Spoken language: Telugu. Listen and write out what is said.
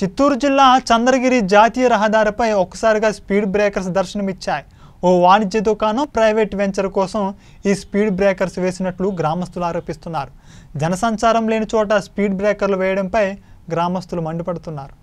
చిత్తూరు జిల్లా చంద్రగిరి జాతీయ రహదారిపై ఒక్కసారిగా స్పీడ్ బ్రేకర్స్ దర్శనమిచ్చాయి ఓ వాణిజ్య దుకాణం ప్రైవేట్ వెంచర్ కోసం ఈ స్పీడ్ బ్రేకర్స్ వేసినట్లు గ్రామస్తులు ఆరోపిస్తున్నారు జనసంచారం లేని చోట స్పీడ్ బ్రేకర్లు వేయడంపై గ్రామస్తులు మండిపడుతున్నారు